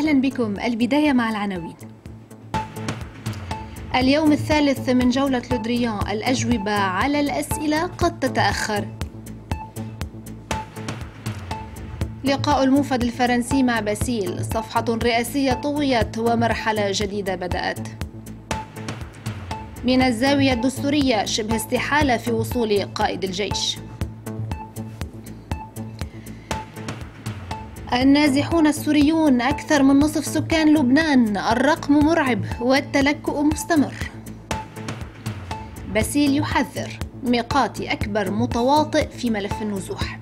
أهلا بكم البداية مع العناوين اليوم الثالث من جولة لودريان الأجوبة على الأسئلة قد تتأخر لقاء الموفد الفرنسي مع باسيل صفحة رئاسية طويت ومرحلة جديدة بدأت من الزاوية الدستورية شبه استحالة في وصول قائد الجيش النازحون السوريون أكثر من نصف سكان لبنان الرقم مرعب والتلكؤ مستمر باسيل يحذر ميقاتي أكبر متواطئ في ملف النزوح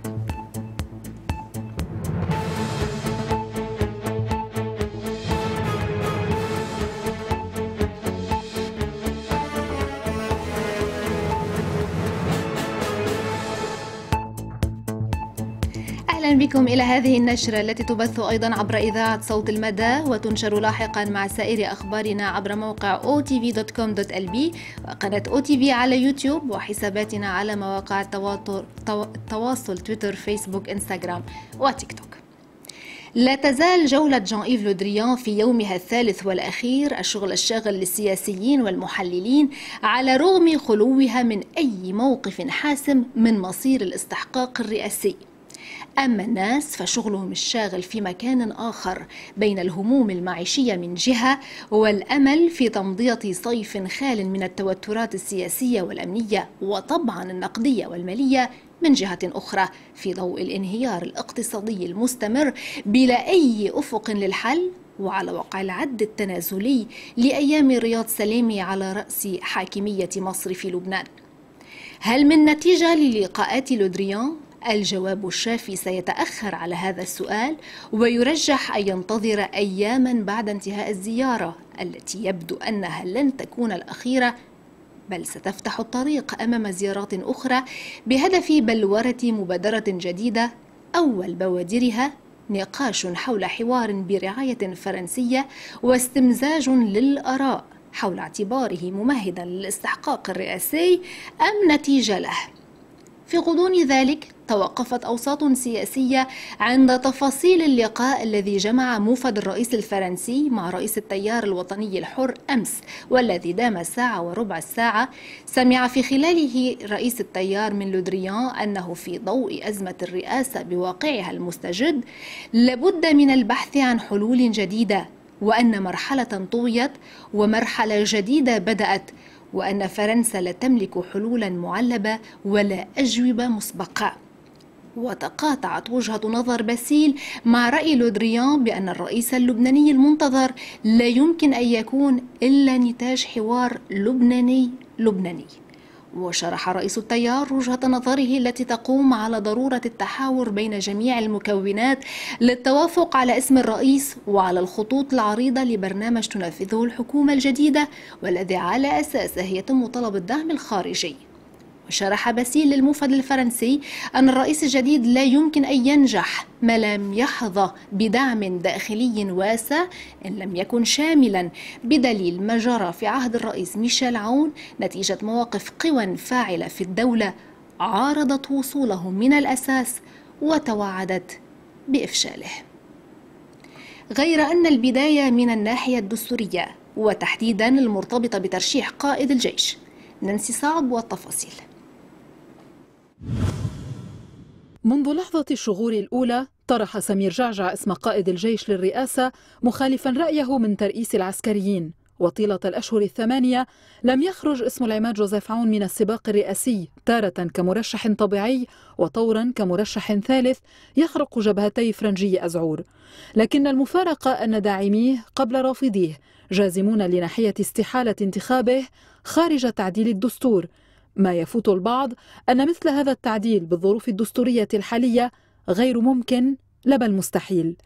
بكم إلى هذه النشرة التي تبث أيضا عبر إذاعة صوت المدى وتنشر لاحقا مع سائر أخبارنا عبر موقع otv.com.lb وقناة otv على يوتيوب وحساباتنا على مواقع التواصل تويتر فيسبوك إنستغرام وتيك توك لا تزال جولة جان إيف لودريان في يومها الثالث والأخير الشغل الشاغل للسياسيين والمحللين على رغم خلوها من أي موقف حاسم من مصير الاستحقاق الرئاسي أما الناس فشغلهم الشاغل في مكان آخر بين الهموم المعيشية من جهة والأمل في تمضية صيف خال من التوترات السياسية والأمنية وطبعا النقدية والمالية من جهة أخرى في ضوء الانهيار الاقتصادي المستمر بلا أي أفق للحل وعلى وقع العد التنازلي لأيام رياض سلامي على رأس حاكمية مصر في لبنان هل من نتيجة للقاءات لودريان الجواب الشافي سيتأخر على هذا السؤال ويرجح أن ينتظر أياما بعد انتهاء الزيارة التي يبدو أنها لن تكون الأخيرة بل ستفتح الطريق أمام زيارات أخرى بهدف بلورة مبادرة جديدة أول بوادرها نقاش حول حوار برعاية فرنسية واستمزاج للآراء حول اعتباره ممهدا للاستحقاق الرئاسي أم نتيجة له في غضون ذلك توقفت أوساط سياسية عند تفاصيل اللقاء الذي جمع موفد الرئيس الفرنسي مع رئيس التيار الوطني الحر أمس والذي دام ساعة وربع الساعة سمع في خلاله رئيس التيار من لودريان أنه في ضوء أزمة الرئاسة بواقعها المستجد لابد من البحث عن حلول جديدة وأن مرحلة طويت ومرحلة جديدة بدأت وأن فرنسا لا تملك حلولا معلبة ولا أجوبة مسبقة وتقاطعت وجهة نظر باسيل مع رأي لودريان بأن الرئيس اللبناني المنتظر لا يمكن أن يكون إلا نتاج حوار لبناني لبناني وشرح رئيس التيار وجهة نظره التي تقوم على ضرورة التحاور بين جميع المكونات للتوافق على اسم الرئيس وعلى الخطوط العريضة لبرنامج تنفذه الحكومة الجديدة والذي على أساسه يتم طلب الدعم الخارجي وشرح باسيل للمفد الفرنسي أن الرئيس الجديد لا يمكن أن ينجح ما لم يحظى بدعم داخلي واسع إن لم يكن شاملا بدليل ما جرى في عهد الرئيس ميشيل عون نتيجة مواقف قوى فاعلة في الدولة عارضت وصوله من الأساس وتوعدت بإفشاله غير أن البداية من الناحية الدستورية وتحديدا المرتبطة بترشيح قائد الجيش نانسي صعب والتفاصيل منذ لحظة الشغور الأولى طرح سمير جعجع اسم قائد الجيش للرئاسة مخالفا رأيه من ترئيس العسكريين وطيلة الأشهر الثمانية لم يخرج اسم العماد جوزيف عون من السباق الرئاسي تارة كمرشح طبيعي وطورا كمرشح ثالث يخرق جبهتي فرنجي أزعور لكن المفارقة أن داعميه قبل رافضيه جازمون لناحية استحالة انتخابه خارج تعديل الدستور ما يفوت البعض أن مثل هذا التعديل بالظروف الدستورية الحالية غير ممكن لا بل مستحيل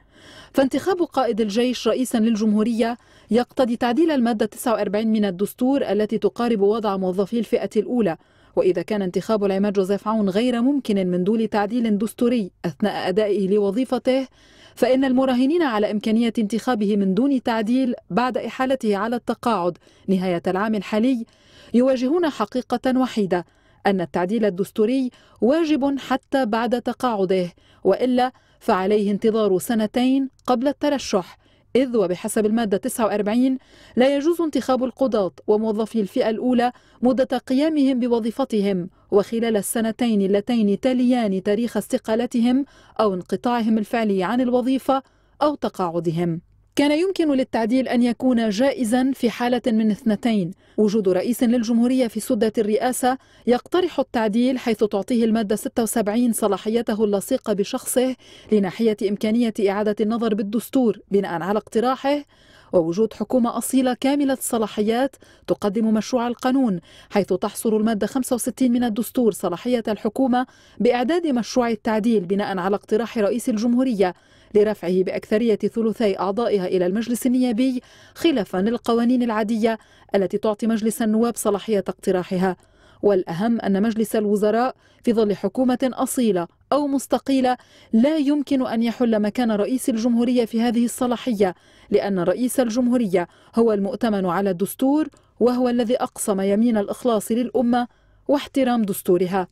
فانتخاب قائد الجيش رئيسا للجمهورية يقتضي تعديل المادة 49 من الدستور التي تقارب وضع موظفي الفئة الأولى وإذا كان انتخاب العماد جوزيف عون غير ممكن من دون تعديل دستوري أثناء أدائه لوظيفته فإن المراهنين على إمكانية انتخابه من دون تعديل بعد إحالته على التقاعد نهاية العام الحالي يواجهون حقيقة وحيدة أن التعديل الدستوري واجب حتى بعد تقاعده وإلا فعليه انتظار سنتين قبل الترشح إذ وبحسب المادة 49 لا يجوز انتخاب القضاة وموظفي الفئة الأولى مدة قيامهم بوظيفتهم وخلال السنتين اللتين تليان تاريخ استقالتهم أو انقطاعهم الفعلي عن الوظيفة أو تقاعدهم كان يمكن للتعديل أن يكون جائزا في حالة من اثنتين وجود رئيس للجمهورية في سدة الرئاسة يقترح التعديل حيث تعطيه المادة 76 صلاحيته اللصيقة بشخصه لناحية إمكانية إعادة النظر بالدستور بناء على اقتراحه ووجود حكومة أصيلة كاملة الصلاحيات تقدم مشروع القانون حيث تحصر المادة 65 من الدستور صلاحية الحكومة بإعداد مشروع التعديل بناء على اقتراح رئيس الجمهورية لرفعه بأكثرية ثلثي أعضائها إلى المجلس النيابي خلافا للقوانين العادية التي تعطي مجلس النواب صلاحية اقتراحها والأهم أن مجلس الوزراء في ظل حكومة أصيلة أو مستقيلة لا يمكن أن يحل مكان رئيس الجمهورية في هذه الصلاحية لأن رئيس الجمهورية هو المؤتمن على الدستور وهو الذي أقسم يمين الإخلاص للأمة واحترام دستورها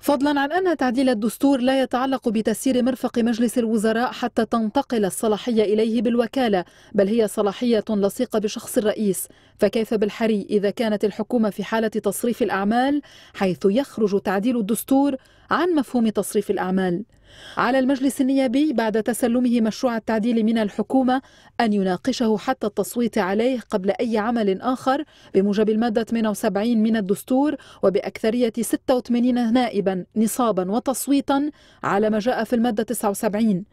فضلا عن أن تعديل الدستور لا يتعلق بتسيير مرفق مجلس الوزراء حتى تنتقل الصلاحية إليه بالوكالة بل هي صلاحية لصيقة بشخص الرئيس فكيف بالحري إذا كانت الحكومة في حالة تصريف الأعمال حيث يخرج تعديل الدستور عن مفهوم تصريف الأعمال على المجلس النيابي بعد تسلمه مشروع التعديل من الحكومة أن يناقشه حتى التصويت عليه قبل أي عمل آخر بموجب المادة 78 من الدستور وبأكثرية 86 نائبا نصابا وتصويتا على ما جاء في المادة 79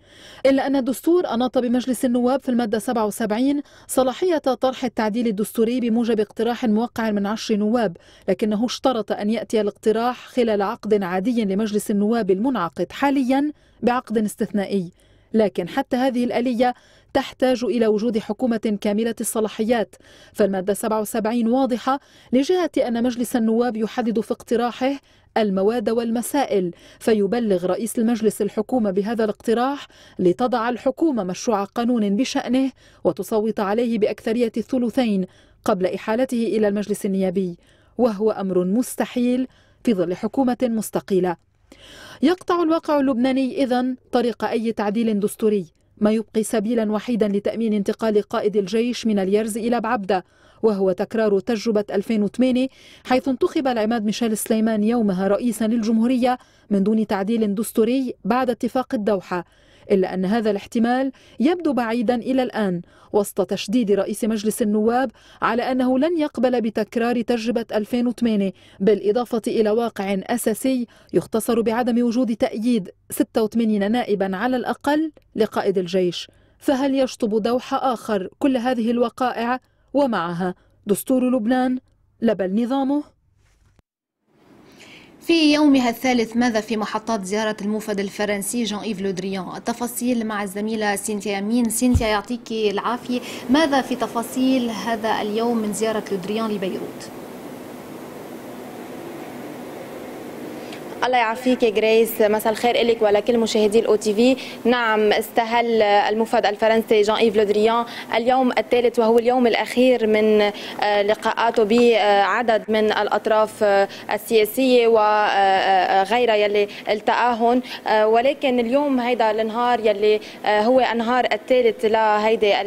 إلا أن الدستور أناط بمجلس النواب في المادة 77 صلاحية طرح التعديل الدستوري بموجب اقتراح موقع من عشر نواب لكنه اشترط أن يأتي الاقتراح خلال عقد عادي لمجلس النواب المنعقد حاليا بعقد استثنائي لكن حتى هذه الآلية تحتاج إلى وجود حكومة كاملة الصلاحيات فالمادة 77 واضحة لجهة أن مجلس النواب يحدد في اقتراحه المواد والمسائل فيبلغ رئيس المجلس الحكومة بهذا الاقتراح لتضع الحكومة مشروع قانون بشأنه وتصوت عليه بأكثرية الثلثين قبل إحالته إلى المجلس النيابي وهو أمر مستحيل في ظل حكومة مستقيلة يقطع الواقع اللبناني إذا طريق أي تعديل دستوري ما يبقي سبيلا وحيدا لتأمين انتقال قائد الجيش من اليرز إلى بعبدة وهو تكرار تجربة 2008 حيث انتخب العماد ميشيل سليمان يومها رئيسا للجمهورية من دون تعديل دستوري بعد اتفاق الدوحة إلا أن هذا الاحتمال يبدو بعيدا إلى الآن وسط تشديد رئيس مجلس النواب على أنه لن يقبل بتكرار تجربة 2008 بالإضافة إلى واقع أساسي يختصر بعدم وجود تأييد 86 نائبا على الأقل لقائد الجيش فهل يشطب دوح آخر كل هذه الوقائع ومعها دستور لبنان لا بل نظامه في يومها الثالث ماذا في محطات زيارة الموفد الفرنسي جون إيف لودريان التفاصيل مع الزميلة سينتيا أمين سينتيا يعطيك العافية ماذا في تفاصيل هذا اليوم من زيارة لودريان لبيروت؟ الله يعافيك يا جريس مساء الخير لك ولكل مشاهدي الاو تي في نعم استهل المفاد الفرنسي جان ايف لودريان اليوم الثالث وهو اليوم الاخير من آه، لقاءاته بعدد من الاطراف آه، السياسيه وغيرها آه، يلي التقاهم ولكن اليوم هيدا النهار يلي هو النهار الثالث لهيدي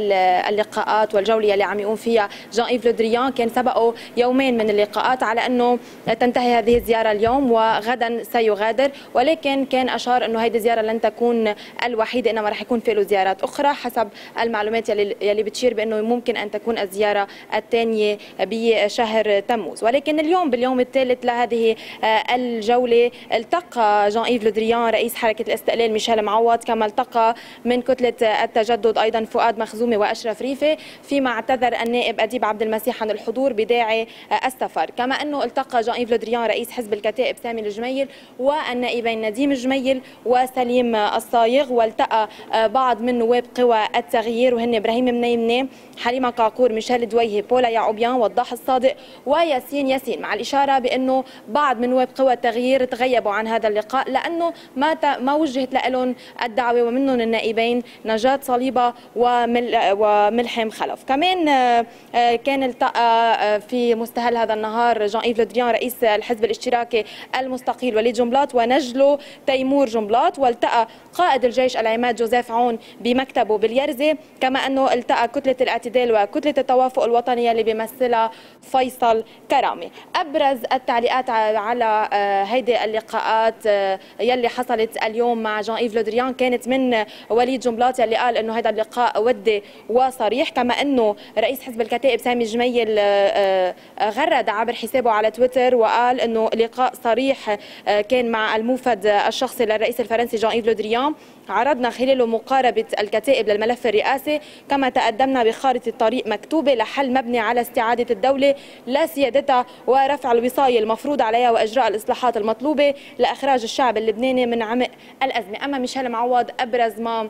اللقاءات والجوله يلي عم يقوم فيها جان ايف لودريان كان سبقه يومين من اللقاءات على انه تنتهي هذه الزياره اليوم وغدا سيغادر ولكن كان أشار أنه هذه الزيارة لن تكون الوحيدة إنما راح يكون في له زيارات أخرى حسب المعلومات يلي, يلي بتشير بأنه ممكن أن تكون الزيارة الثانية بشهر تموز ولكن اليوم باليوم الثالث لهذه آه، الجولة التقى جان إيف لودريان رئيس حركة الاستقلال ميشيل معوض كما التقى من كتلة التجدد أيضا فؤاد مخزومي وأشرف ريفي فيما اعتذر النائب أديب عبد المسيح عن الحضور بداعي آه، السفر كما أنه التقى جان إيف لودريان رئيس حزب الكتائب سامي الجميل والنائبين نديم الجميل وسليم الصايغ والتقى آه، بعض من نواب قوى التغيير وهن ابراهيم منيمنه حليمه قعقور ميشيل دويهي بولا يعوبيان وضاح الصادق وياسين ياسين مع الاشاره بانه بعض من نواب قوى التغيير تغيبوا عن هذا اللقاء لانه ما ما وجهت لهم الدعوه ومنهم النائبين نجاة صليبه ومل وملحم خلف كمان آه، آه، كان التقى في مستهل هذا النهار جان ايف لودريان رئيس الحزب الاشتراكي المستقيل وليد جنبلاط ونجله تيمور جنبلاط والتقى قائد الجيش العماد جوزيف عون بمكتبه باليرزي كما أنه التقى كتلة الاعتدال وكتلة التوافق الوطني اللي بيمثلها فيصل كرامي أبرز التعليقات على آه، هيدي اللقاءات آه، يلي حصلت اليوم مع جان إيف لودريان كانت من وليد جنبلاط يلي قال أنه هذا اللقاء ودي وصريح كما أنه رئيس حزب الكتائب سامي جميل آه، غرد عبر حسابه على تويتر وقال أنه لقاء صريح كان مع الموفد الشخصي للرئيس الفرنسي جان إيف لودريان عرضنا خلاله مقاربة الكتائب للملف الرئاسي كما تقدمنا بخارطة طريق مكتوبة لحل مبني على استعادة الدولة لسيادتها ورفع الوصاية المفروض عليها وإجراء الإصلاحات المطلوبة لإخراج الشعب اللبناني من عمق الأزمة أما ميشيل معوض أبرز ما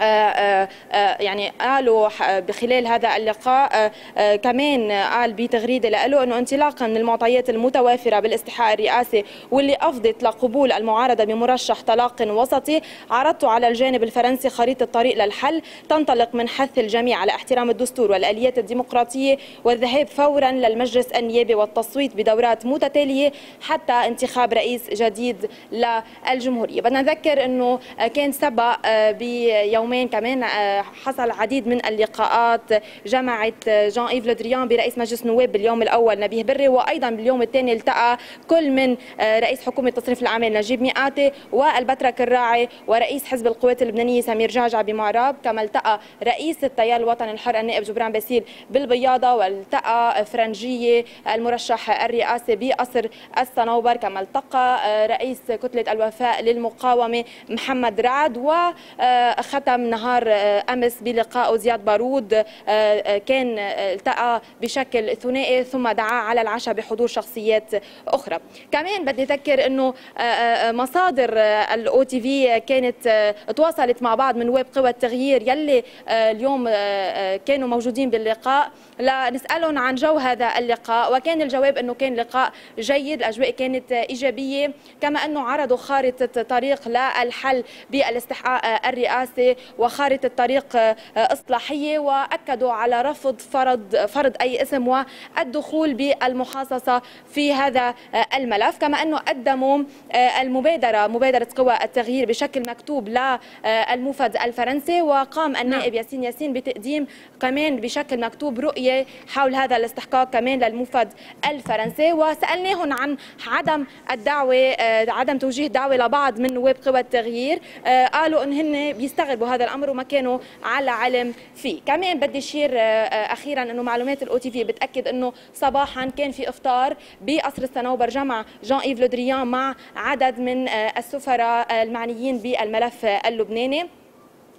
آه، آه، آه، يعني قالوا بخلال هذا اللقاء كمان قال بتغريده له انه انطلاقا من المعطيات المتوافره بالاستحقاق الرئاسي واللي افضت لقبول المعارضه بمرشح طلاق وسطي عرضت على الجانب الفرنسي خريطه طريق للحل تنطلق من حث الجميع على احترام الدستور والاليات الديمقراطيه والذهاب فورا للمجلس النيابي والتصويت بدورات متتاليه حتى انتخاب رئيس جديد للجمهوريه بدنا نذكر انه كان سبق بيوم يومين كمان آه، حصل عديد من اللقاءات جمعت آه، جان ايف لودريان برئيس مجلس النواب باليوم الاول نبيه بري وايضا باليوم الثاني التقى كل من آه، رئيس حكومه تصريف الاعمال نجيب ميقاتي والبترك الراعي ورئيس حزب القوات اللبنانيه سمير جعجع بمعراب كما التقى رئيس التيار الوطني الحر النائب جبران باسيل بالبياضه والتقى فرنجيه المرشح الرئاسي بقصر الصنوبر كما التقى رئيس كتله الوفاء للمقاومه محمد رعد وختم تم نهار آه، امس بلقائه زياد بارود آه، آه، كان التقى بشكل ثنائي ثم دعا على العشاء بحضور شخصيات اخرى كمان بدي اذكر انه مصادر الاو تي في كانت تواصلت مع بعض من ويب قوى التغيير يلي اليوم كانوا موجودين باللقاء لنسالهم عن جو هذا اللقاء وكان الجواب انه كان لقاء جيد الاجواء كانت ايجابيه كما انه عرضوا خارطه طريق للحل بالاستحقاق الرئاسي وخارطة طريق آه، إصلاحية وأكدوا على رفض فرض فرض أي اسم والدخول بالمحاصصة في هذا آه، الملف كما أنه قدموا آه، المبادرة مبادرة قوى التغيير بشكل مكتوب للموفد الفرنسي وقام نعم. النائب ياسين ياسين بتقديم كمان بشكل مكتوب رؤية حول هذا الاستحقاق كمان للموفد الفرنسي وسألناهم عن عدم الدعوة عدم توجيه دعوة لبعض من نواب قوى التغيير قالوا أن هن بيستغربوا هذا الامر وما كانوا على علم فيه كمان بدي اشير آه، آه، اخيرا انه معلومات الاو تي في بتاكد انه صباحا كان في افطار بقصر الصنوبر جمع جان ايف لودريان مع عدد من آه، السفراء المعنيين بالملف اللبناني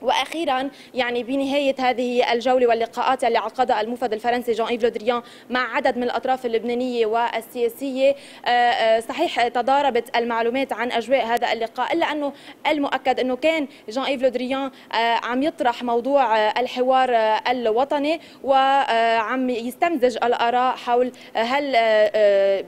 واخيرا يعني بنهايه هذه الجوله واللقاءات اللي عقدها المفد الفرنسي جان ايف لودريان مع عدد من الاطراف اللبنانيه والسياسيه آه، آه، صحيح تضاربت المعلومات عن اجواء هذا اللقاء الا انه المؤكد انه كان جان ايف لودريان عم يطرح موضوع آه، الحوار الوطني وعم يستمزج الاراء حول هل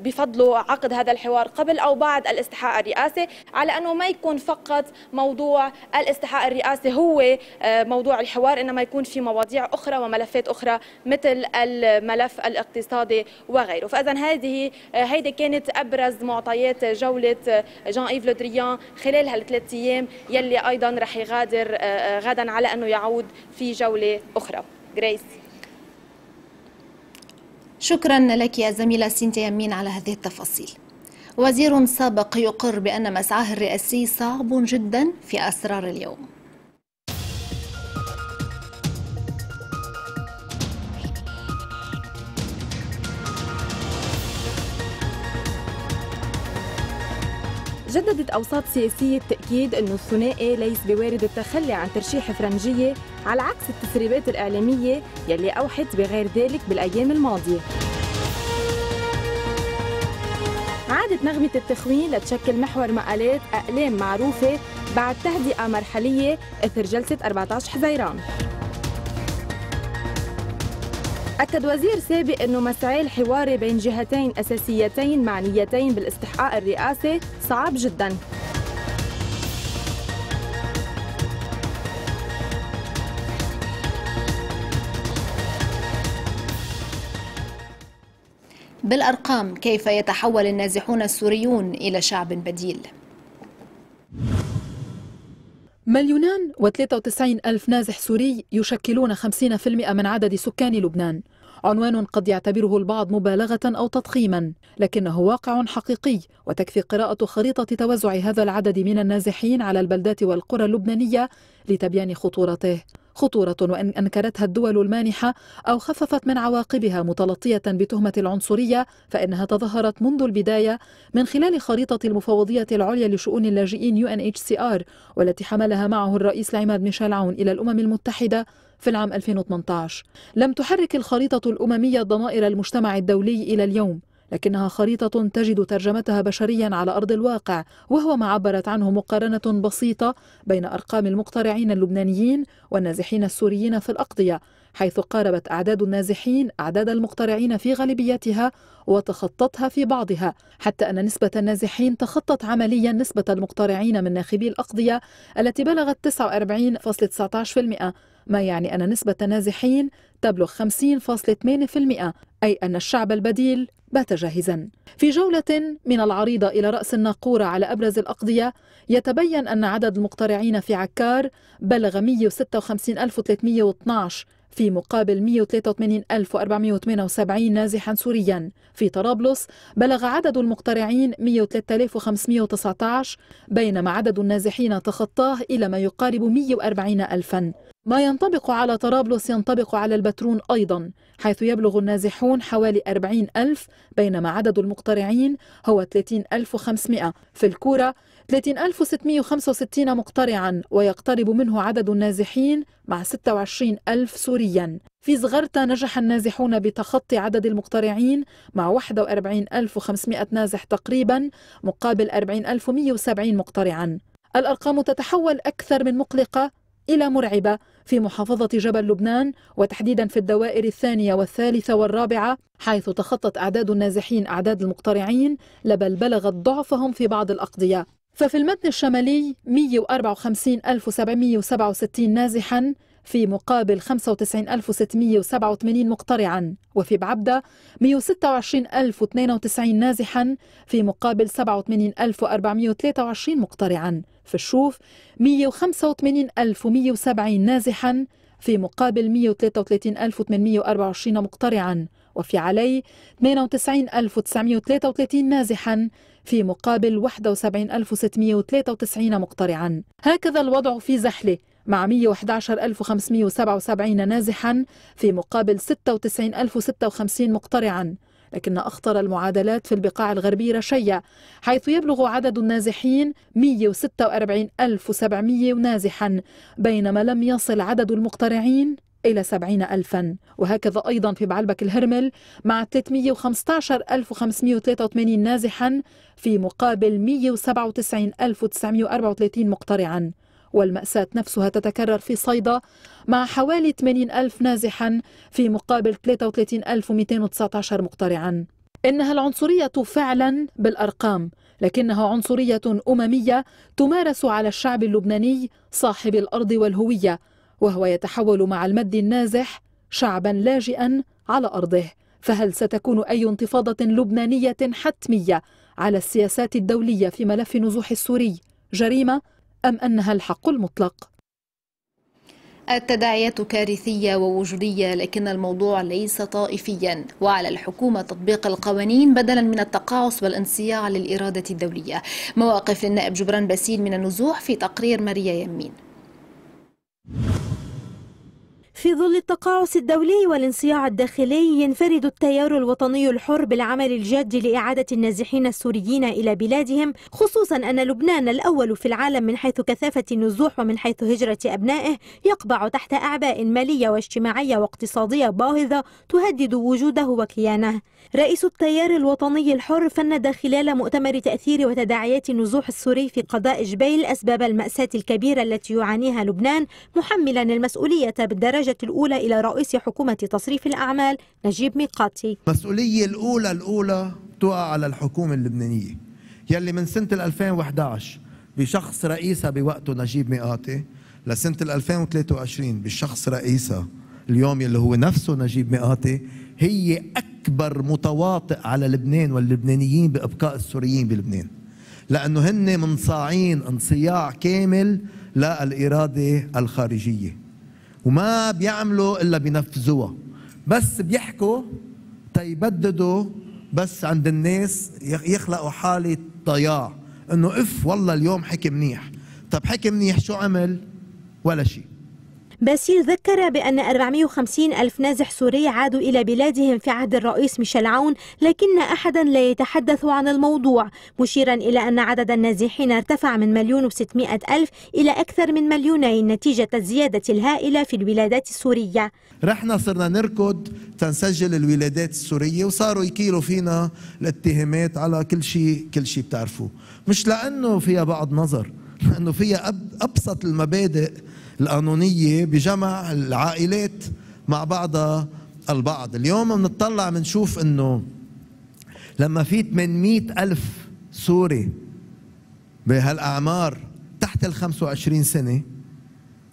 بفضلوا عقد هذا الحوار قبل او بعد الاستحقاق الرئاسي على انه ما يكون فقط موضوع الاستحقاق الرئاسي هو آه، موضوع الحوار انما يكون في مواضيع اخرى وملفات اخرى مثل الملف الاقتصادي وغيره فاذا هذه آه، هيدي كانت ابرز معطيات جوله جان ايف لودريان خلال هالثلاث ايام يلي ايضا رح يغادر آه، غدا على انه يعود في جوله اخرى جريس شكرا لك يا زميلة سينتي يمين على هذه التفاصيل وزير سابق يقر بأن مسعاه الرئاسي صعب جدا في أسرار اليوم جددت أوساط سياسية تأكيد أنه الثنائي ليس بوارد التخلي عن ترشيح فرنجية على عكس التسريبات الإعلامية يلي أوحت بغير ذلك بالأيام الماضية عادت نغمة التخوين لتشكل محور مقالات أقلام معروفة بعد تهدئة مرحلية إثر جلسة 14 حزيران أكد وزير سابق أنه مسعي الحوار بين جهتين أساسيتين معنيتين بالاستحقاق الرئاسي صعب جداً بالأرقام كيف يتحول النازحون السوريون إلى شعب بديل مليونان و93 ألف نازح سوري يشكلون 50% من عدد سكان لبنان عنوان قد يعتبره البعض مبالغة أو تضخيما لكنه واقع حقيقي وتكفي قراءة خريطة توزع هذا العدد من النازحين على البلدات والقرى اللبنانية لتبيان خطورته خطورة وإن أنكرتها الدول المانحة أو خففت من عواقبها متلطية بتهمة العنصرية فإنها تظهرت منذ البداية من خلال خريطة المفوضية العليا لشؤون اللاجئين UNHCR والتي حملها معه الرئيس العماد ميشيل عون إلى الأمم المتحدة في العام 2018 لم تحرك الخريطة الأممية ضمائر المجتمع الدولي إلى اليوم لكنها خريطة تجد ترجمتها بشريا على أرض الواقع وهو ما عبرت عنه مقارنة بسيطة بين أرقام المقترعين اللبنانيين والنازحين السوريين في الأقضية حيث قاربت أعداد النازحين أعداد المقترعين في غالبيتها وتخطتها في بعضها حتى أن نسبة النازحين تخطت عمليا نسبة المقترعين من ناخبي الأقضية التي بلغت 49.19% ما يعني أن نسبة النازحين تبلغ 50.8% أي أن الشعب البديل بات جاهزا في جولة من العريضة إلى رأس الناقورة على أبرز الأقضية يتبين أن عدد المقترعين في عكار بلغ 156312 في مقابل 183478 نازحا سوريا في طرابلس بلغ عدد المقترعين 103519 بينما عدد النازحين تخطاه إلى ما يقارب 140 ألفا ما ينطبق على طرابلس ينطبق على البترون أيضا حيث يبلغ النازحون حوالي 40 ألف بينما عدد المقترعين هو 30500 في الكورة 30665 مقترعا ويقترب منه عدد النازحين مع 26 ألف سوريا في زغرتا نجح النازحون بتخطي عدد المقترعين مع 41500 نازح تقريبا مقابل 40170 مقترعا الأرقام تتحول أكثر من مقلقة إلى مرعبة في محافظة جبل لبنان وتحديدا في الدوائر الثانية والثالثة والرابعة حيث تخطت أعداد النازحين أعداد المقترعين لبل بلغت ضعفهم في بعض الأقضية ففي المتن الشمالي 154767 نازحا في مقابل 95687 مقترعا وفي بعبدة 126092 نازحا في مقابل 87423 مقترعا في الشوف 185170 نازحا في مقابل 133824 مقترعا وفي علي 98933 نازحا في مقابل 71693 مقترعا هكذا الوضع في زحله مع 111577 نازحا في مقابل 96056 مقترعا لكن أخطر المعادلات في البقاع الغربية رشية حيث يبلغ عدد النازحين 146,700 نازحا بينما لم يصل عدد المقترعين إلى 70 ألفا وهكذا أيضا في بعلبك الهرمل مع 315,583 نازحا في مقابل 197934 مقترعا والمأساة نفسها تتكرر في صيدا مع حوالي 80 ألف نازحا في مقابل 33219 مقترعا إنها العنصرية فعلا بالأرقام لكنها عنصرية أممية تمارس على الشعب اللبناني صاحب الأرض والهوية وهو يتحول مع المد النازح شعبا لاجئا على أرضه فهل ستكون أي انتفاضة لبنانية حتمية على السياسات الدولية في ملف النزوح السوري جريمة أم أنها الحق المطلق؟ التداعيات كارثية ووجودية لكن الموضوع ليس طائفيا وعلى الحكومة تطبيق القوانين بدلا من التقاعس والانصياع للإرادة الدولية مواقف للنائب جبران باسيل من النزوح في تقرير ماريا يمين في ظل التقاعس الدولي والانصياع الداخلي ينفرد التيار الوطني الحر بالعمل الجاد لإعادة النازحين السوريين إلى بلادهم خصوصا أن لبنان الأول في العالم من حيث كثافة النزوح ومن حيث هجرة أبنائه يقبع تحت أعباء مالية واجتماعية واقتصادية باهظة تهدد وجوده وكيانه رئيس التيار الوطني الحر فند خلال مؤتمر تأثير وتداعيات النزوح السوري في قضاء جبيل أسباب المأساة الكبيرة التي يعانيها لبنان محملا المسؤولية بالدرجة الأولى إلى رئيس حكومة تصريف الأعمال نجيب ميقاتي المسؤولية الأولى الأولى تقع على الحكومة اللبنانية يلي من سنة 2011 بشخص رئيسها بوقته نجيب ميقاتي لسنة 2023 بشخص رئيسها اليوم يلي هو نفسه نجيب ميقاتي هي أكبر متواطئ على لبنان واللبنانيين بإبقاء السوريين بلبنان لأنه هن منصاعين انصياع كامل للإرادة الخارجية وما بيعملوا إلا بينفذوها بس بيحكوا تيبددوا بس عند الناس يخلقوا حالة ضياع انه اف والله اليوم حكي منيح طب حكي منيح شو عمل ولا شيء باسيل ذكر بأن 450 ألف نازح سوري عادوا إلى بلادهم في عهد الرئيس ميشيل عون لكن أحدا لا يتحدث عن الموضوع مشيرا إلى أن عدد النازحين ارتفع من مليون وستمائة ألف إلى أكثر من مليونين نتيجة الزيادة الهائلة في الولادات السورية رحنا صرنا نركض تنسجل الولادات السورية وصاروا يكيلوا فينا الاتهامات على كل شيء كل شيء بتعرفوه مش لأنه فيها بعض نظر لأنه فيها أبسط المبادئ القانونية بجمع العائلات مع بعضها البعض اليوم بنطلع بنشوف انه لما في 800 ألف سوري بهالأعمار تحت ال 25 سنة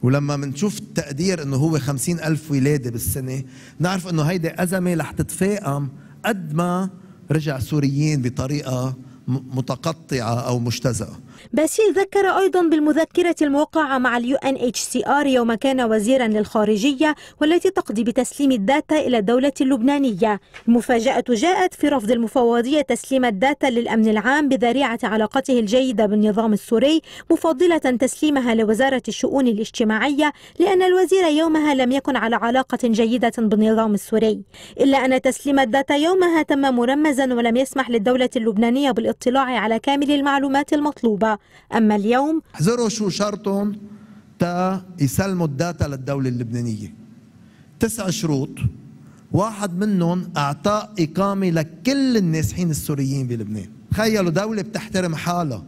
ولما بنشوف التقدير انه هو 50 ألف ولادة بالسنة بنعرف انه هيدي أزمة رح تتفاقم قد ما رجع سوريين بطريقة متقطعة أو مجتزأة باسيل ذكر أيضا بالمذكرة الموقعة مع اليو ان اتش سي ار يوم كان وزيرا للخارجية والتي تقضي بتسليم الداتا إلى الدولة اللبنانية المفاجأة جاءت في رفض المفوضية تسليم الداتا للأمن العام بذريعة علاقته الجيدة بالنظام السوري مفضلة تسليمها لوزارة الشؤون الاجتماعية لأن الوزير يومها لم يكن على علاقة جيدة بالنظام السوري إلا أن تسليم الداتا يومها تم مرمزا ولم يسمح للدولة اللبنانية بالاطلاع على كامل المعلومات المطلوبة أما اليوم احذروا شو شرطهم تا يسلموا الداتا للدولة اللبنانية تسع شروط واحد منهم اعطاء إقامة لكل النازحين السوريين بلبنان تخيلوا دولة بتحترم حالها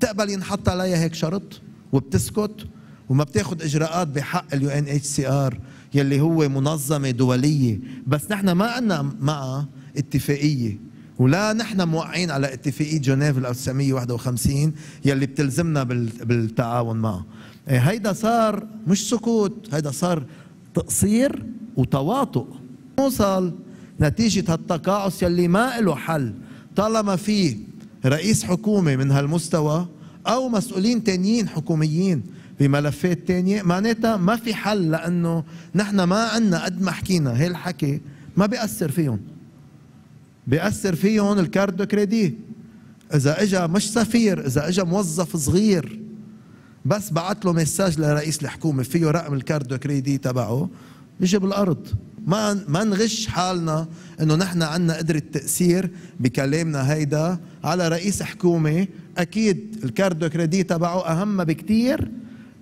تقبل ينحط عليها هيك شرط وبتسكت وما بتاخد اجراءات بحق اليو ان اتش سي ار يلي هو منظمه دوليه بس نحن ما عنا معها اتفاقيه ولا نحن موقعين على اتفاقية جنيف 1951 يلي بتلزمنا بالتعاون معه إيه، هيدا صار مش سكوت هيدا صار تقصير وتواطؤ نوصل نتيجة هالتقاعس يلي ما له حل طالما في رئيس حكومة من هالمستوى أو مسؤولين تانيين حكوميين بملفات تانية معناتها ما في حل لأنه نحن ما عنا قد ما حكينا هالحكي ما بيأثر فيهم بيأثر فيهم الكارد كريدي إذا إجا مش سفير إذا إجا موظف صغير بس بعت له مساج لرئيس الحكومة فيه رقم الكارد كريدي تبعه بيجي بالأرض ما ما نغش حالنا انه نحن عندنا قدره تاثير بكلامنا هيدا على رئيس حكومه اكيد الكاردو كريدي تبعه اهم بكتير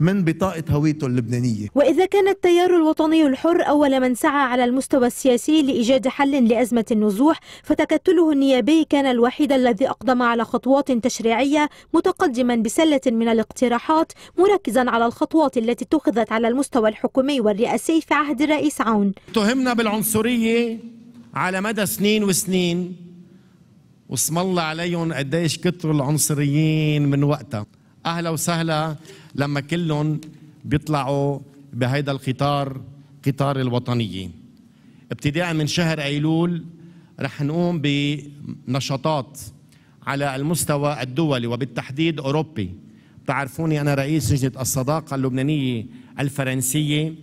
من بطاقة هويته اللبنانية وإذا كان التيار الوطني الحر أول من سعى على المستوى السياسي لإيجاد حل لأزمة النزوح فتكتله النيابي كان الوحيد الذي أقدم على خطوات تشريعية متقدما بسلة من الاقتراحات مركزا على الخطوات التي اتخذت على المستوى الحكومي والرئاسي في عهد الرئيس عون تهمنا بالعنصرية على مدى سنين وسنين واسم الله عليهم قديش كتر العنصريين من وقتها اهلا وسهلا لما كلهم بيطلعوا بهيدا القطار قطار الوطنية ابتداء من شهر أيلول رح نقوم بنشاطات على المستوى الدولي وبالتحديد أوروبي تعرفوني أنا رئيس لجنة الصداقة اللبنانية الفرنسية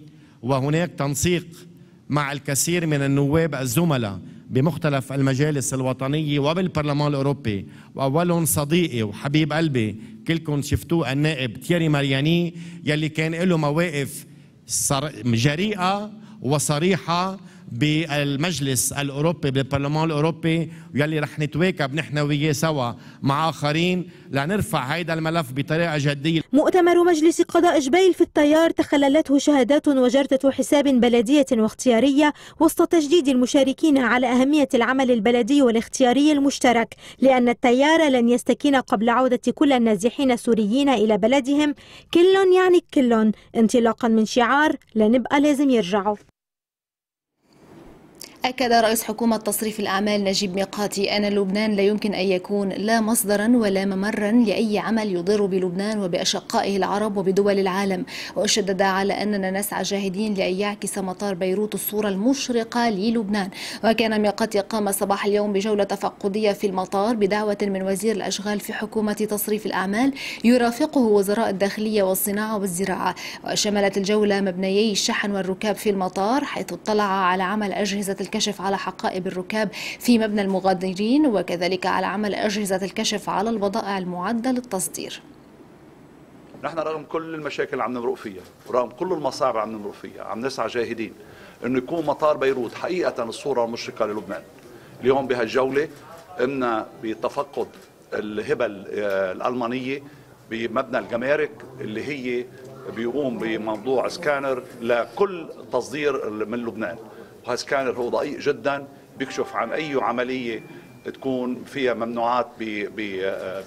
وهناك تنسيق مع الكثير من النواب الزملاء بمختلف المجالس الوطنية وبالبرلمان الأوروبي وأولهم صديقي وحبيب قلبي كلكم شفتوه النائب تيري مارياني يلي كان له مواقف جريئة وصريحة بالمجلس الاوروبي بالبرلمان الاوروبي يلي رح نتواكب نحن وياه سوا مع اخرين لنرفع هيدا الملف بطريقه جديه مؤتمر مجلس قضاء جبيل في التيار تخللته شهادات وجردة حساب بلدية واختيارية وسط تجديد المشاركين على أهمية العمل البلدي والاختياري المشترك لأن التيار لن يستكين قبل عودة كل النازحين السوريين إلى بلدهم كل يعني كل انطلاقا من شعار لنبقى لازم يرجعوا أكد رئيس حكومة تصريف الأعمال نجيب ميقاتي أن لبنان لا يمكن أن يكون لا مصدرا ولا ممرا لأي عمل يضر بلبنان وبأشقائه العرب وبدول العالم وشدد على أننا نسعى جاهدين لأن يعكس مطار بيروت الصورة المشرقة للبنان وكان ميقاتي قام صباح اليوم بجولة تفقدية في المطار بدعوة من وزير الأشغال في حكومة تصريف الأعمال يرافقه وزراء الداخلية والصناعة والزراعة وشملت الجولة مبنيي الشحن والركاب في المطار حيث اطلع على عمل أجهزة الكشف على حقائب الركاب في مبنى المغادرين وكذلك على عمل أجهزة الكشف على البضائع المعدة للتصدير نحن رغم كل المشاكل اللي عم نمرق فيها ورغم كل المصاعب اللي عم نمرق فيها عم نسعى جاهدين انه يكون مطار بيروت حقيقه الصوره المشرقه للبنان اليوم بهالجوله قمنا بتفقد الهبه آه، الالمانيه بمبنى الجمارك اللي هي بيقوم بموضوع سكانر لكل تصدير من لبنان وهذا سكانر هو دقيق جدا بيكشف عن اي عمليه تكون فيها ممنوعات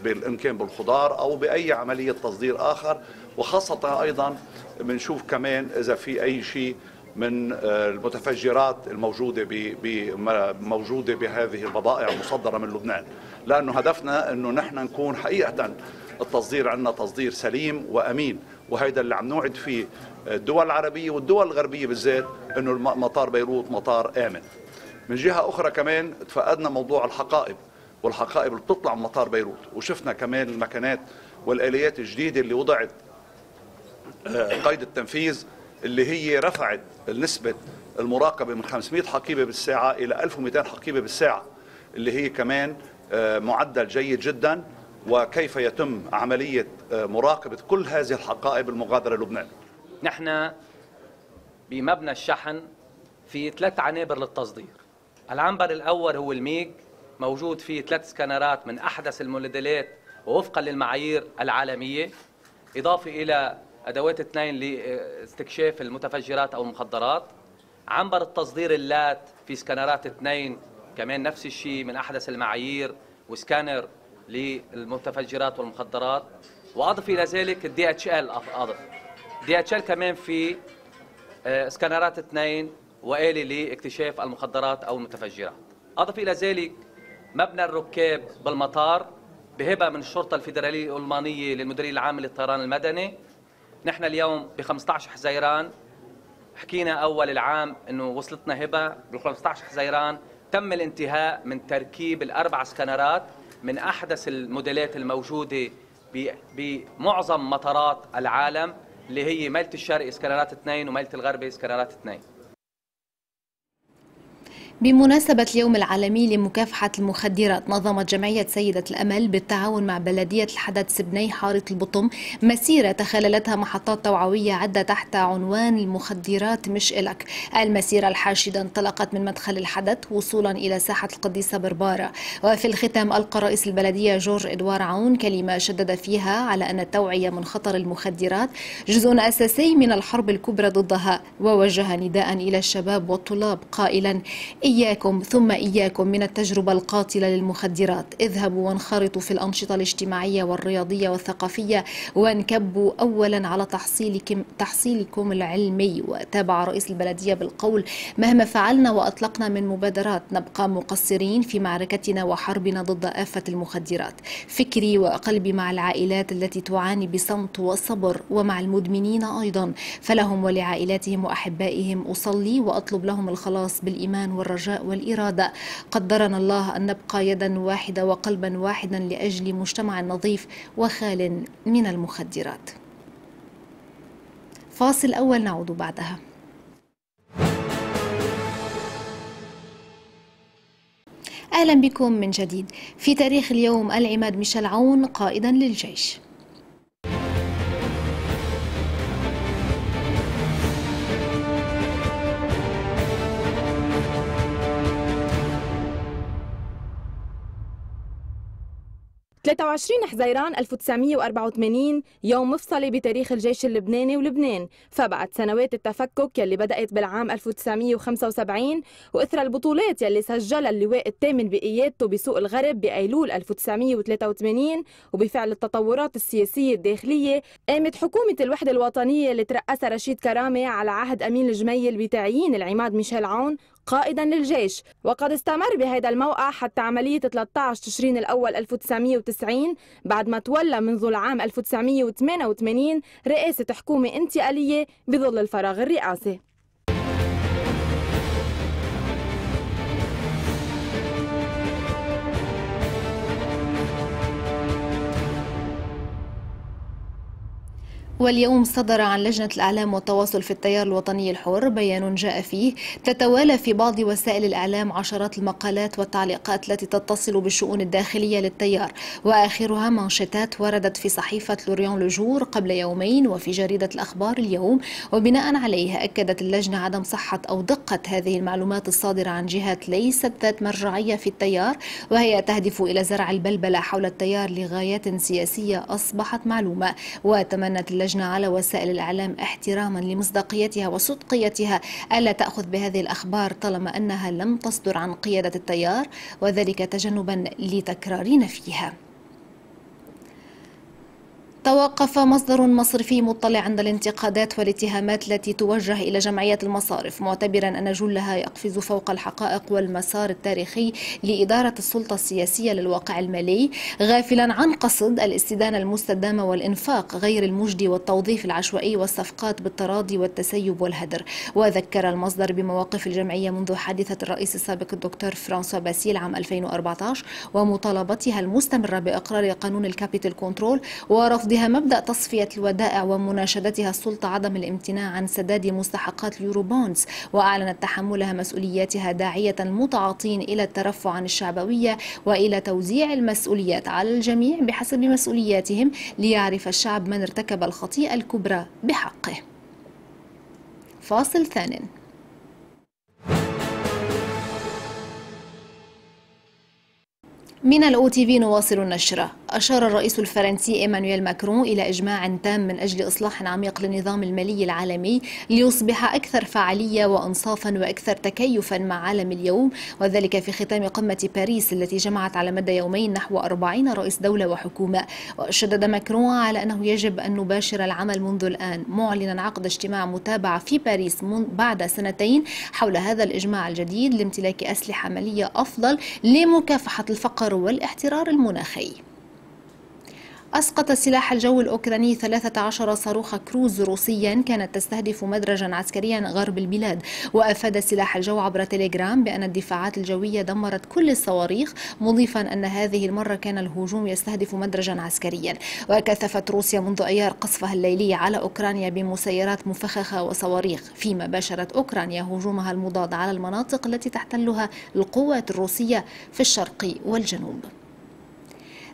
بإن كان بالخضار أو بأي عملية تصدير آخر وخاصة أيضا بنشوف كمان إذا في أي شيء من آه، المتفجرات الموجودة موجودة بهذه البضائع المصدرة من لبنان لأنه هدفنا أنه نحن نكون حقيقة التصدير عندنا تصدير سليم وأمين وهيدا اللي عم نوعد فيه الدول العربية والدول الغربية بالذات أنه مطار بيروت مطار آمن من جهة أخرى كمان تفقدنا موضوع الحقائب والحقائب اللي بتطلع من مطار بيروت وشفنا كمان المكانات والآليات الجديدة اللي وضعت آه، قيد التنفيذ اللي هي رفعت نسبة المراقبة من 500 حقيبة بالساعة إلى 1200 حقيبة بالساعة اللي هي كمان آه، معدل جيد جدا وكيف يتم عملية آه، مراقبة كل هذه الحقائب المغادرة لبنان نحن بمبنى الشحن في ثلاث عنابر للتصدير العنبر الأول هو الميج موجود فيه ثلاث سكانرات من أحدث الموديلات ووفقا للمعايير العالمية إضافة إلى أدوات اثنين لاستكشاف المتفجرات أو المخدرات عنبر التصدير اللات في سكانرات اثنين كمان نفس الشيء من أحدث المعايير وسكانر للمتفجرات والمخدرات وأضف إلى ذلك الدي اتش ال أضف دي اتش ال كمان في آه، سكانرات اثنين وآلي لاكتشاف المخدرات أو المتفجرات أضف إلى ذلك مبنى الركاب بالمطار بهبة من الشرطة الفيدرالية الألمانية للمديرية العام للطيران المدني نحن اليوم ب 15 حزيران حكينا أول العام أنه وصلتنا هبة بال 15 حزيران تم الانتهاء من تركيب الأربع سكانرات من أحدث الموديلات الموجودة بمعظم مطارات العالم اللي هي ميله الشرق اسكانرات 2 وميله الغرب اسكانرات 2 بمناسبة اليوم العالمي لمكافحة المخدرات نظمت جمعية سيدة الأمل بالتعاون مع بلدية الحدث سبني حارة البطم مسيرة تخللتها محطات توعوية عدة تحت عنوان المخدرات مش إلك المسيرة الحاشدة انطلقت من مدخل الحدث وصولا إلى ساحة القديسة بربارة وفي الختام ألقى رئيس البلدية جورج إدوار عون كلمة شدد فيها على أن التوعية من خطر المخدرات جزء أساسي من الحرب الكبرى ضدها ووجه نداء إلى الشباب والطلاب قائلا إياكم ثم إياكم من التجربة القاتلة للمخدرات اذهبوا وانخرطوا في الأنشطة الاجتماعية والرياضية والثقافية وانكبوا أولا على تحصيلكم, تحصيلكم العلمي وتابع رئيس البلدية بالقول مهما فعلنا وأطلقنا من مبادرات نبقى مقصرين في معركتنا وحربنا ضد آفة المخدرات فكري وقلبي مع العائلات التي تعاني بصمت وصبر ومع المدمنين أيضا فلهم ولعائلاتهم وأحبائهم أصلي وأطلب لهم الخلاص بالإيمان والرحمة الرجاء والإرادة قدرنا الله أن نبقى يدا واحدة وقلبا واحدا لأجل مجتمع نظيف وخال من المخدرات فاصل أول نعود بعدها أهلا بكم من جديد في تاريخ اليوم العماد ميشيل عون قائدا للجيش 23 حزيران 1984 يوم مفصلي بتاريخ الجيش اللبناني ولبنان فبعد سنوات التفكك يلي بدأت بالعام 1975 وإثر البطولات يلي سجلها اللواء الثامن بقيادته بسوق الغرب بأيلول 1983 وبفعل التطورات السياسية الداخلية قامت حكومة الوحدة الوطنية اللي ترأسها رشيد كرامة على عهد أمين الجميل بتعيين العماد ميشيل عون قائدا للجيش وقد استمر بهذا الموقع حتى عملية 13 تشرين الأول 1990 بعد ما تولى منذ العام 1988 رئاسة حكومة انتقالية بظل الفراغ الرئاسي واليوم صدر عن لجنة الإعلام والتواصل في التيار الوطني الحر بيان جاء فيه تتوالى في بعض وسائل الإعلام عشرات المقالات والتعليقات التي تتصل بالشؤون الداخلية للتيار وآخرها منشطات وردت في صحيفة لوريون لجور قبل يومين وفي جريدة الأخبار اليوم وبناء عليها أكدت اللجنة عدم صحة أو دقة هذه المعلومات الصادرة عن جهات ليست ذات مرجعية في التيار وهي تهدف إلى زرع البلبلة حول التيار لغايات سياسية أصبحت معلومة وتمنت اللجنة لجنة على وسائل الإعلام احتراما لمصداقيتها وصدقيتها ألا تأخذ بهذه الأخبار طالما أنها لم تصدر عن قيادة التيار وذلك تجنبا لتكرارين فيها توقف مصدر مصرفي مطلع عند الانتقادات والاتهامات التي توجه إلى جمعية المصارف معتبرا أن جلها يقفز فوق الحقائق والمسار التاريخي لإدارة السلطة السياسية للواقع المالي غافلا عن قصد الاستدانة المستدامة والإنفاق غير المجدي والتوظيف العشوائي والصفقات بالتراضي والتسيب والهدر وذكر المصدر بمواقف الجمعية منذ حادثة الرئيس السابق الدكتور فرانسوا باسيل عام 2014 ومطالبتها المستمرة بإقرار قانون الكابيتال كنترول ورفض بصدها مبدأ تصفية الودائع ومناشدتها السلطة عدم الامتناع عن سداد مستحقات اليوروبونز وأعلنت تحملها مسؤولياتها داعية المتعاطين إلى الترفع عن الشعبوية وإلى توزيع المسؤوليات على الجميع بحسب مسؤولياتهم ليعرف الشعب من ارتكب الخطيئة الكبرى بحقه فاصل ثانٍ من الأو تي في نواصل النشرة أشار الرئيس الفرنسي إيمانويل ماكرون إلى إجماع تام من أجل إصلاح عميق للنظام المالي العالمي ليصبح أكثر فعالية وإنصافا وأكثر تكيفا مع عالم اليوم وذلك في ختام قمة باريس التي جمعت على مدى يومين نحو 40 رئيس دولة وحكومة وشدد ماكرون على أنه يجب أن نباشر العمل منذ الآن معلنا عقد اجتماع متابعة في باريس بعد سنتين حول هذا الإجماع الجديد لامتلاك أسلحة مالية أفضل لمكافحة الفقر والاحترار المناخي أسقط سلاح الجو الأوكراني 13 صاروخ كروز روسيا كانت تستهدف مدرجا عسكريا غرب البلاد وأفاد سلاح الجو عبر تليجرام بأن الدفاعات الجوية دمرت كل الصواريخ مضيفا أن هذه المرة كان الهجوم يستهدف مدرجا عسكريا وكثفت روسيا منذ أيار قصفها الليلي على أوكرانيا بمسيرات مفخخة وصواريخ فيما باشرت أوكرانيا هجومها المضاد على المناطق التي تحتلها القوات الروسية في الشرق والجنوب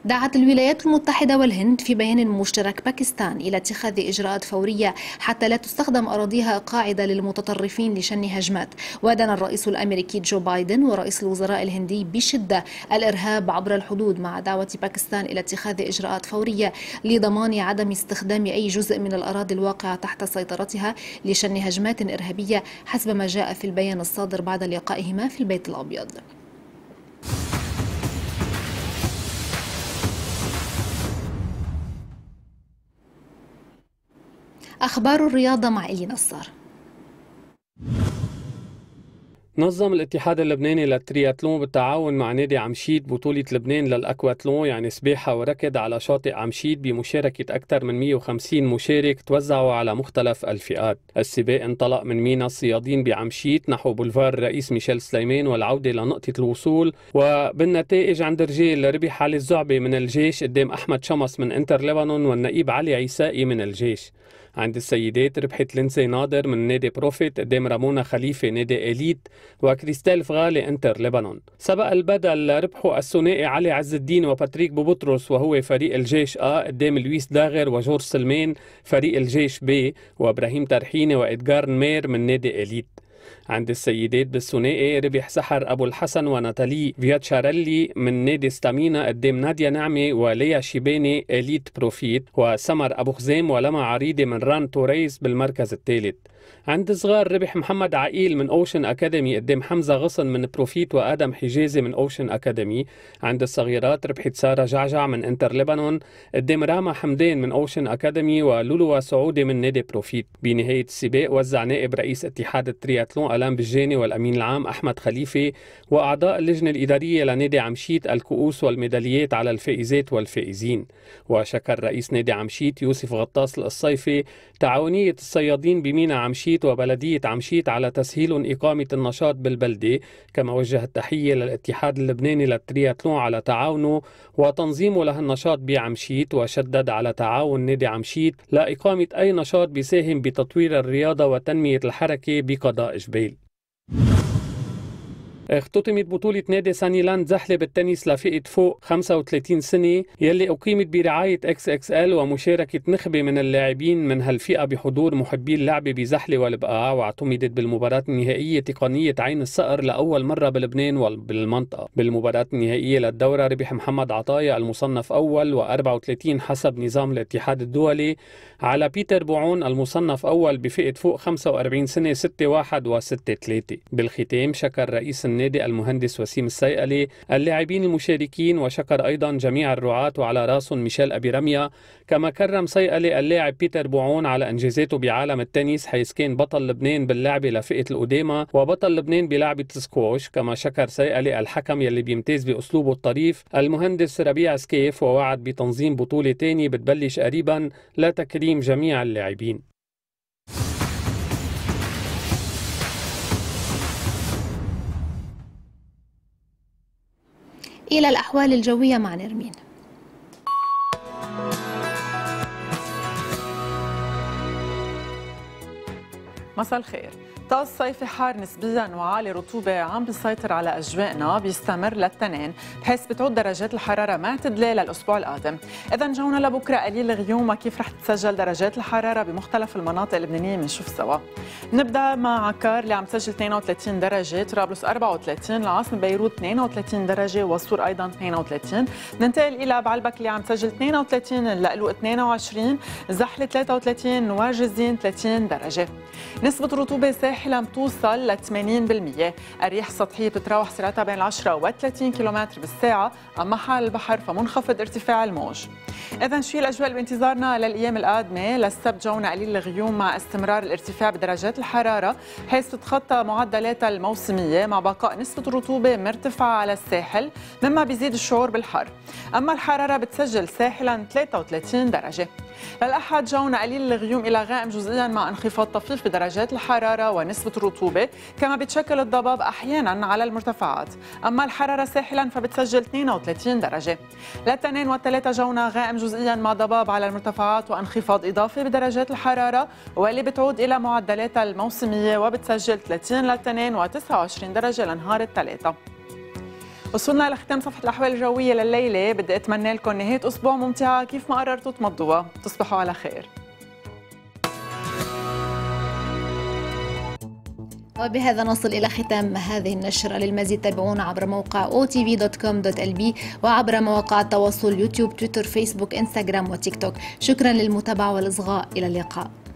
دعت الولايات المتحدة والهند في بيان مشترك باكستان إلى اتخاذ إجراءات فورية حتى لا تستخدم أراضيها قاعدة للمتطرفين لشن هجمات ودنا الرئيس الأمريكي جو بايدن ورئيس الوزراء الهندي بشدة الإرهاب عبر الحدود مع دعوة باكستان إلى اتخاذ إجراءات فورية لضمان عدم استخدام أي جزء من الأراضي الواقعة تحت سيطرتها لشن هجمات إرهابية حسب ما جاء في البيان الصادر بعد لقائهما في البيت الأبيض أخبار الرياضة مع إلي نصار نظم الاتحاد اللبناني للترياتلون بالتعاون مع نادي عمشيد بطولة لبنان للأكواتلون يعني سباحة وركض على شاطئ عمشيد بمشاركة أكثر من 150 مشارك توزعوا على مختلف الفئات السباق انطلق من مينا الصيادين بعمشيد نحو بولفار رئيس ميشيل سليمان والعودة لنقطة الوصول وبالنتائج عند رجال ربح علي الزعبي من الجيش قدام أحمد شمس من انتر لبنان والنقيب علي عيسائي من الجيش عند السيدات ربحت لينسي ناضر من نادي بروفيت قدام رامونا خليفة نادي إليت وكريستال فغالي انتر لبنان سبق البدل ربحوا الثنائي علي عز الدين وباتريك بوبطرس وهو فريق الجيش آ قدام لويس داغر وجورج سلمان فريق الجيش بي وابراهيم ترحيني وإدجار نمير من نادي إليت عند السيدات بالثنائي ربح سحر أبو الحسن وناتالي فياتشاريلي من نادي ستامينا قدام ناديا نعمة وليا شيباني إليت بروفيت وسمر أبو خزام ولمى عريضة من ران توريس بالمركز الثالث عند صغار ربح محمد عقيل من اوشن اكاديمي قدام حمزه غصن من بروفيت وادم حجازي من اوشن اكاديمي عند الصغيرات ربحت ساره جعجع من انتر لبنان قدام راما حمدان من اوشن اكاديمي ولولو سعودي من نادي بروفيت بنهايه السباق وزع نائب رئيس اتحاد الترياتلون الام بجاني والامين العام احمد خليفه واعضاء اللجنه الاداريه لنادي عمشيت الكؤوس والميداليات على الفائزات والفائزين وشكر رئيس نادي عمشيت يوسف غطاس الصيفي تعاونيه الصيادين بمينا عمشيت عمشيت وبلدية عمشيت على تسهيل إقامة النشاط بالبلدة كما وجه التحية للاتحاد اللبناني للترياتلون على تعاونه وتنظيمه له النشاط بعمشيت وشدد على تعاون نادي عمشيت لإقامة أي نشاط بيساهم بتطوير الرياضة وتنمية الحركة بقضاء جبيل اختتمت بطولة نادي ساني لاند زحلة بالتنس لفئة فوق 35 سنة يلي أقيمت برعاية اكس اكس ال ومشاركة نخبة من اللاعبين من هالفئة بحضور محبي اللعبة بزحلة والبقاع واعتمدت بالمباراة النهائية تقنية عين الصقر لأول مرة بلبنان وبالمنطقة بالمباراة النهائية للدورة ربح محمد عطايا المصنف أول و34 حسب نظام الاتحاد الدولي على بيتر بوعون المصنف أول بفئة فوق 45 سنة 6-1 و 6-3 بالختام شكر رئيس النادي النادي المهندس وسيم السيئلي اللاعبين المشاركين وشكر أيضا جميع الرعاة وعلى راسهم ميشيل أبي رميا كما كرم سيئلي اللاعب بيتر بوعون على إنجازاته بعالم التنس حيث كان بطل لبنان باللعبة لفئة القدامى وبطل لبنان بلعبة السكواش كما شكر سيئلي الحكم يلي بيمتاز بأسلوبه الطريف المهندس ربيع سكيف ووعد بتنظيم بطولة تاني بتبلش قريبا لتكريم جميع اللاعبين إلى الأحوال الجوية مع نرمين مساء الخير طقس صيفي حار نسبيا وعالي رطوبه عم بيسيطر على اجواءنا بيستمر للتنين بحيث بتعود درجات الحراره معتدله للاسبوع القادم اذا جونا لبكره قليل غيوم كيف رح تسجل درجات الحراره بمختلف المناطق اللبنانيه بنشوف سوا نبدا مع عكار اللي عم تسجل 32 درجه طرابلس 34 العاصمه بيروت 32 درجه والسور ايضا 32 ننتقل الى بعلبك اللي عم تسجل 32 اللؤلؤ 22 زحله 33 وجزين 30 درجه نسبه رطوبه ساحل الحلم توصل ل 80% الرياح السطحية بتتراوح سرعتها بين 10 و 30 كم بالساعة أما حال البحر فمنخفض ارتفاع الموج إذا شو الأجواء اللي بانتظارنا للأيام القادمة للسبت جونا قليل الغيوم مع استمرار الارتفاع بدرجات الحرارة حيث تتخطى معدلاتها الموسمية مع بقاء نسبة الرطوبة مرتفعة على الساحل مما بيزيد الشعور بالحر أما الحرارة بتسجل ساحلا 33 درجة للأحد جونا قليل الغيوم إلى غائم جزئيا مع انخفاض طفيف بدرجات الحرارة ونسبة الرطوبة كما بتشكل الضباب أحيانا على المرتفعات أما الحرارة ساحلا فبتسجل 32 درجة للتنين والثلاثة جونا غائم جزئيا مع ضباب على المرتفعات وانخفاض إضافي بدرجات الحرارة واللي بتعود إلى معدلاتها الموسمية وبتسجل 30 للتنين و29 درجة لنهار الثلاثة وصلنا لختام صفحة الأحوال الجوية لليلة بدي أتمنى لكم نهاية أسبوع ممتعة كيف ما قررتوا تمضوها تصبحوا على خير وبهذا نصل إلى ختام هذه النشرة للمزيد تابعونا عبر موقع otv.com.lb وعبر مواقع التواصل يوتيوب تويتر فيسبوك إنستغرام وتيك توك شكرا للمتابعة والإصغاء إلى اللقاء